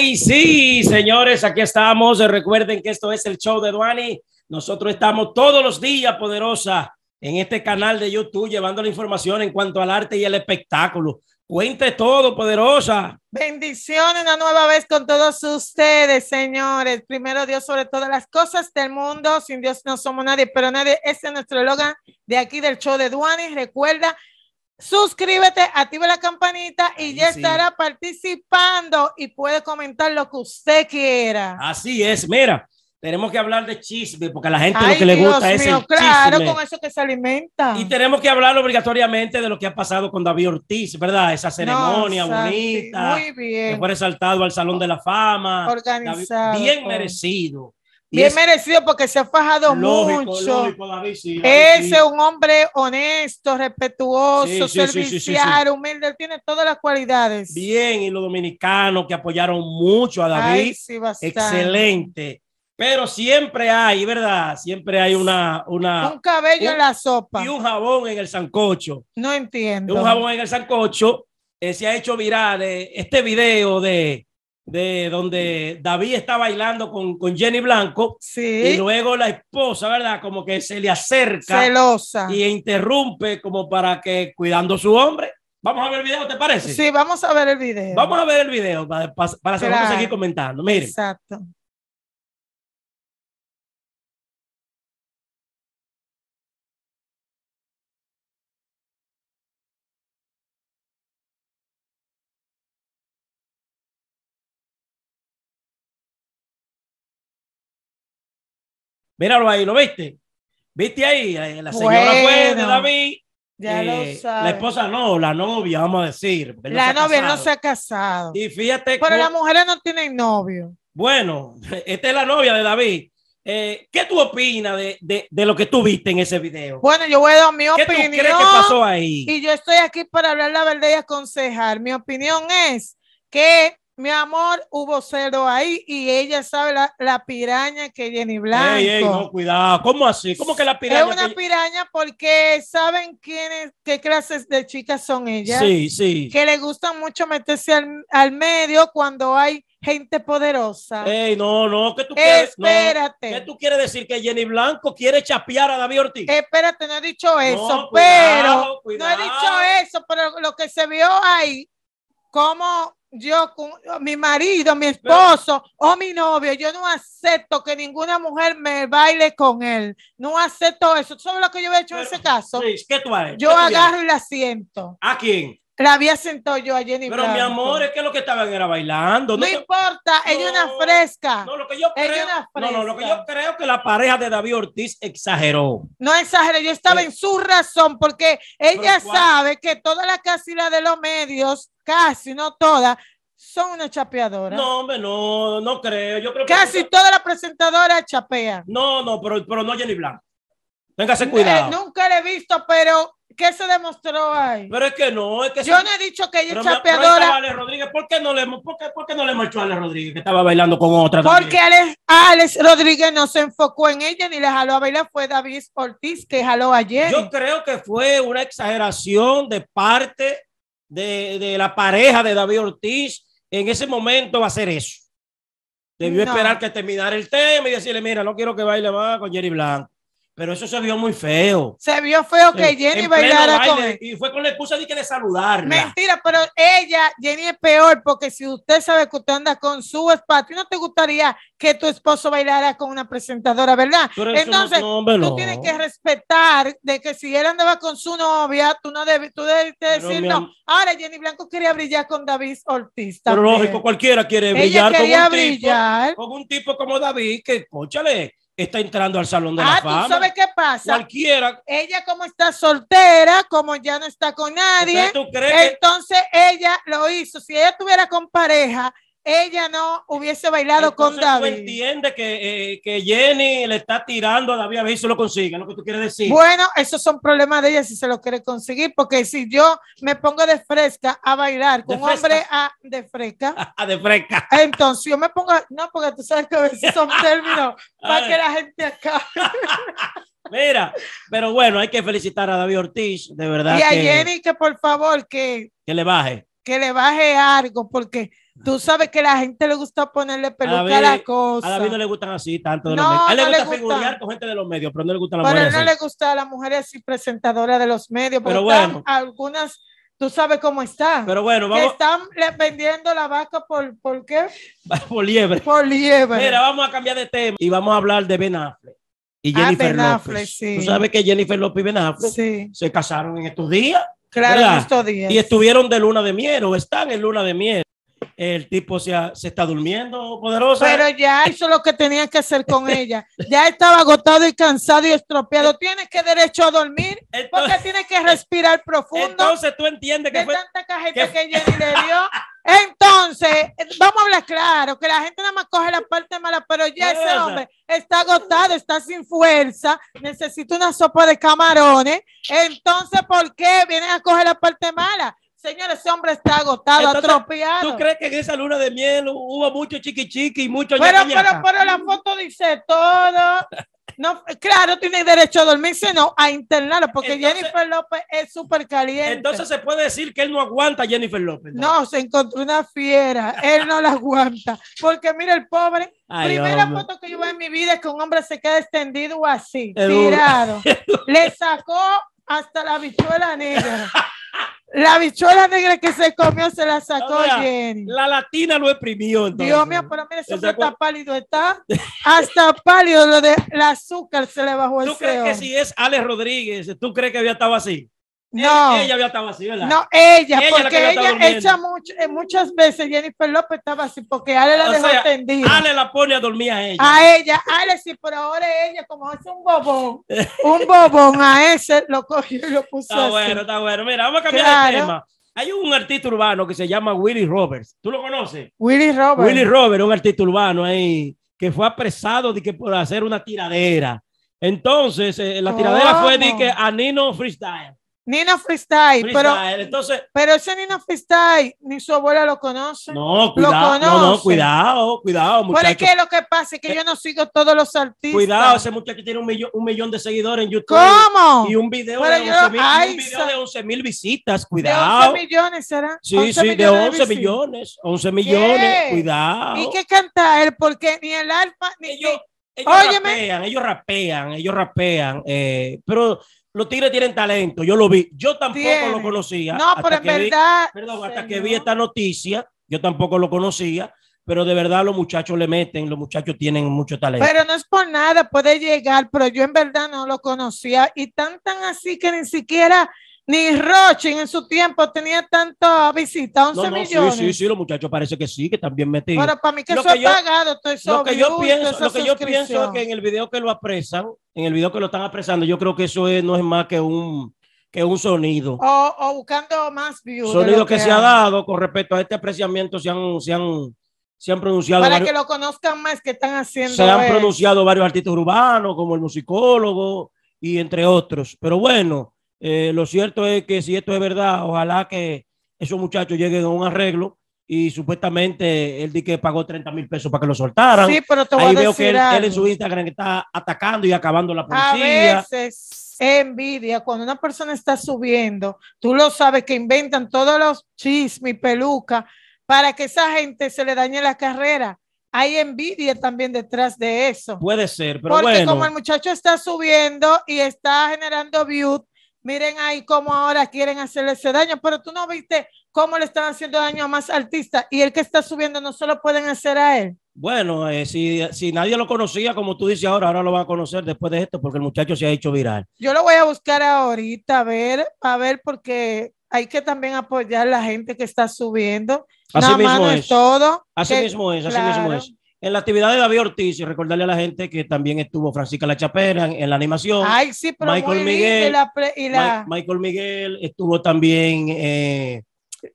Ay, sí, señores, aquí estamos. Recuerden que esto es el show de Duani. Nosotros estamos todos los días, poderosa, en este canal de YouTube, llevando la información en cuanto al arte y el espectáculo. Cuente todo, poderosa. Bendiciones una nueva vez con todos ustedes, señores. Primero Dios sobre todas las cosas del mundo. Sin Dios no somos nadie, pero nadie. Este es nuestro de aquí del show de Duani. Recuerda Suscríbete, activa la campanita y ya estará participando y puede comentar lo que usted quiera. Así es, mira, tenemos que hablar de chisme porque a la gente lo que le gusta es el claro, con eso que se alimenta. Y tenemos que hablar obligatoriamente de lo que ha pasado con David Ortiz, ¿verdad? Esa ceremonia bonita. Muy Que fue resaltado al Salón de la Fama. Organizado. bien merecido Bien merecido porque se ha fajado mucho. Ese es un hombre honesto, respetuoso, servicial, humilde, tiene todas las cualidades. Bien, y los dominicanos que apoyaron mucho a David. excelente. Pero siempre hay, ¿verdad? Siempre hay una... una un cabello en la sopa. Y un jabón en el sancocho. No entiendo. Un jabón en el sancocho. Eh, se ha hecho viral eh, este video de de donde David está bailando con, con Jenny Blanco. Y luego la esposa, ¿verdad? Como que se le acerca. Celosa. Y interrumpe como para que cuidando a su hombre. Vamos a ver el video, ¿te parece? Sí, vamos a ver el video. Vamos a ver el video para, seguir comentando. Miren. Exacto. Míralo ahí, ¿lo viste? ¿Viste ahí? La señora de David. Ya eh, La esposa no, la novia, vamos a decir. La novia no se ha casado. Y fíjate. Pero las mujeres no tienen novio. Bueno, esta es la novia de David. Eh, ¿Qué tú opinas de, lo que tú viste en ese video? Bueno, yo voy a dar mi opinión. ¿Qué crees que pasó ahí? Y yo estoy aquí para hablar la verdad y aconsejar. Mi opinión es que mi amor, hubo cero ahí y ella sabe la, piraña que Jenny Blanco. Ey, ey, no, cuidado. ¿Cómo así? ¿Cómo que la piraña? Es una piraña porque saben quiénes, qué clases de chicas son ellas. Sí, sí. Que le gusta mucho meterse al, medio cuando hay gente poderosa. Ey, no, no, que tú quieres? Espérate. ¿Qué tú quieres decir? ¿Que Jenny Blanco quiere chapear a David Ortiz? Espérate, no he dicho eso, pero no he dicho eso, pero lo que se vio ahí, como yo, con mi marido, mi esposo o mi novio, yo no acepto que ninguna mujer me baile con él. No acepto eso. ¿Sabes lo que yo he hecho en ese caso? ¿qué tú haces? Yo agarro y la siento. ¿A quién? La había sentado yo a Jenny Pero mi amor, es que lo que estaban era bailando. No, importa, ella es una fresca. No, lo que yo creo, No, no, lo que yo creo que la pareja de David Ortiz exageró. No exageré, yo estaba eh. en su razón porque ella sabe que todas la casilla de los medios, casi no todas, son una chapeadora. No, hombre, no, no creo. Yo creo Casi toda todas las presentadoras chapean. No, no, pero, pero no Jenny Blanco. Téngase eh, cuidado. Eh, nunca le he visto, pero ¿qué se demostró ahí? Pero es que no, es que yo no he dicho que ella es chapeadora. ¿por qué no le, por qué, por qué no le marchó a Ale Rodríguez que estaba bailando con otra? Porque Alex, Rodríguez no se enfocó en ella ni le jaló a bailar, fue David Ortiz que jaló ayer. Yo creo que fue una exageración de parte de, la pareja de David Ortiz. En ese momento va a ser eso. Debió esperar que terminara el tema y decirle, mira, no quiero que baile más con Jerry Blanco. Pero eso se vio muy feo. Se vio feo que Jenny bailara con Y fue con la excusa de que saludarla. Mentira, pero ella, Jenny es peor, porque si usted sabe que usted anda con su esposo, no te gustaría que tu esposo bailara con una presentadora, ¿verdad? Entonces, tú tienes que respetar de que si él andaba con su novia, tú no debes, tú debes decir no. Ahora Jenny Blanco quería brillar con David Ortiz. Pero lógico, cualquiera quiere brillar, con, un brillar. Tipo, con un tipo como David, que, escúchale está entrando al salón de la ah, fama. ¿tú qué pasa? Cualquiera. Ella como está soltera, como ya no está con nadie, entonces, ella lo hizo. Si ella estuviera con pareja, ella no hubiese bailado con David. Tú entiendes eh, que, Jenny le está tirando a David a ver si lo consigue, lo que tú quieres decir. Bueno, esos son problemas de ella si se lo quiere conseguir, porque si yo me pongo de fresca a bailar con un hombre a, de fresca, a ah, de fresca, entonces yo me pongo, no, porque tú sabes que a veces son términos para que la gente acabe. Mira, pero bueno, hay que felicitar a David Ortiz, de verdad. Y a Jenny que por favor que... Que le baje. Que le baje algo, porque Tú sabes que la gente le gusta ponerle peluca a, a la cosa. A David no le gustan así tanto. De los medios. A él no le gusta, figurar con gente de los medios, pero no le gustan las mujeres. Pero no le gusta a las mujeres así presentadoras de los medios. Pero, Algunas tú sabes cómo está. Pero bueno, vamos. Que están vendiendo la vaca por, por qué? por liebre. Por liebre. Mira, vamos a cambiar de tema y vamos a hablar de Ben Affleck y ah, Jennifer ah, ben Affleck, Sí. Tú sabes que Jennifer López y Ben Affleck se casaron en estos días. Claro, en estos días. Y estuvieron de luna de miel o están en luna de miel el tipo se, se está durmiendo, poderosa. Pero ya hizo lo que tenía que hacer con ella. Ya estaba agotado y cansado y estropeado. Eh, tiene que derecho a dormir porque tiene que respirar profundo. Entonces tú entiendes que de tanta cajita que, le dio. Entonces, vamos a hablar claro, que la gente nada más coge la parte mala, pero ya ese hombre está agotado, está sin fuerza, necesita una sopa de camarones. Entonces, ¿por qué vienen a coger la parte mala? Señores, ese hombre está agotado, atropeado. ¿Tú crees que en esa luna de miel hubo mucho chiqui chiqui y mucho pero, pero, pero la foto dice todo. No, claro, tiene derecho a dormirse, no, a internarlo, porque Jennifer López es súper caliente. Entonces se puede decir que él no aguanta a Jennifer López. ¿no? se encontró una fiera, él no la aguanta. Porque mira, el pobre, primera foto que yo veo en mi vida es que un hombre se queda extendido así, tirado. Le sacó hasta la bichuela negra. La bichuela negra que se comió se la sacó ah, Jenny. La latina lo exprimió Dios mío, pero mira, eso está pálido, está hasta pálido. Lo de el azúcar se le bajó el ¿Tú crees que si es Alex Rodríguez, tú crees que había estado así? No, ella, había estado así, ¿verdad? No, ella, porque ella echa eh, muchas veces Jennifer López estaba así, porque Ale la dejó sea, Ale la pone a dormir a ella. A ella, Ale sí, pero ahora ella, como hace un bobón, un bobón a ese, lo cogió y lo puso. Está bueno, está bueno. Mira, vamos a cambiar de tema. Hay un artista urbano que se llama Willy Roberts. ¿Tú lo conoces? Willy Roberts. Willy Roberts, un artista urbano ahí, que fue apresado de que por hacer una tiradera. Entonces, eh, la tiradera fue de que a Nino Freestyle. Nino Freestyle, pero, pero ese Nino Freestyle ni su abuela lo conoce. No, cuidado, cuidado, cuidado, muchacho. Porque lo que pasa es que eh, yo no sigo todos los artistas. Cuidado, ese muchacho tiene un millón, de seguidores en YouTube. ¿Cómo? Y un video, de 11, mil, visitas, cuidado. ¿De millones será? Sí, sí, de 11 millones, 11 millones, cuidado. ¿Y qué canta él? Porque ni el alfa, ni... Ellos, rapean, ellos rapean, ellos rapean, eh, pero los tigres tienen talento, yo lo vi. Yo tampoco lo conocía. No, pero en verdad. perdón, hasta que vi esta noticia, yo tampoco lo conocía. Pero de verdad los muchachos le meten, los muchachos tienen mucho talento. Pero no es por nada, puede llegar, pero yo en verdad no lo conocía. Y tan tan así que ni siquiera ni Rochin en su tiempo tenía tanta visita, 11 millones. Sí, sí, sí, los muchachos parece que sí, que están bien metidos. Pero para mí que eso que pagado, estoy sobre Lo que yo pienso, lo que yo pienso es que en el video que lo apresan, en el video que lo están apresando, yo creo que eso es, no es más que un que un sonido. O, buscando más views. Sonido que, se ha dado con respecto a este apreciamiento, se han, se han, pronunciado. Para que lo conozcan más, que están haciendo. Se han pronunciado varios artistas urbanos, como el musicólogo y entre otros. Pero bueno, eh, lo cierto es que si esto es verdad, ojalá que esos muchachos lleguen a un arreglo y supuestamente él di que pagó 30 mil pesos para que lo soltaran. Sí, pero te voy a decir que él, en su Instagram está atacando y acabando la policía. A veces envidia cuando una persona está subiendo, tú lo sabes que inventan todos los chismes, peluca, para que esa gente se le dañe la carrera. Hay envidia también detrás de eso. Puede ser, pero Porque como el muchacho está subiendo y está generando views, Miren ahí cómo ahora quieren hacerle ese daño, pero tú no viste cómo le están haciendo daño a más artistas y el que está subiendo no se lo pueden hacer a él. Bueno, eh, si, nadie lo conocía, como tú dices ahora, ahora lo van a conocer después de esto porque el muchacho se ha hecho viral. Yo lo voy a buscar ahorita, a ver, a ver, porque hay que también apoyar a la gente que está subiendo. Así mismo es. todo. Así mismo es, así mismo es. En la actividad de David Ortiz, y recordarle a la gente que también estuvo Francisca La Chapera en, la animación. Ay, sí, pero Michael Miguel. Michael Miguel estuvo también, eh,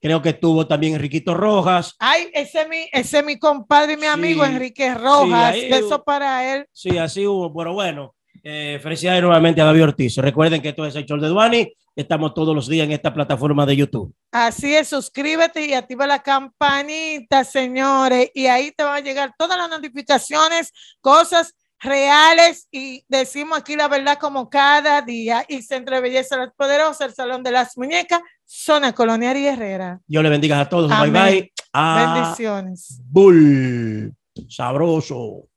creo que estuvo también Enriquito Rojas. Ay, ese es mi, ese mi compadre y mi amigo Enrique Rojas. Eso para él. Sí, así hubo, bueno. bueno eh, felicidades nuevamente a David Ortiz. Recuerden que esto es el show de Duani. Estamos todos los días en esta plataforma de YouTube. Así es, suscríbete y activa la campanita, señores. Y ahí te van a llegar todas las notificaciones, cosas reales y decimos aquí la verdad como cada día. Y Centro de Belleza Las Poderosas, el Salón de las Muñecas, Zona Colonial y Herrera. Dios le bendiga a todos. Bye bye. Ah, Bendiciones. Bull. Sabroso.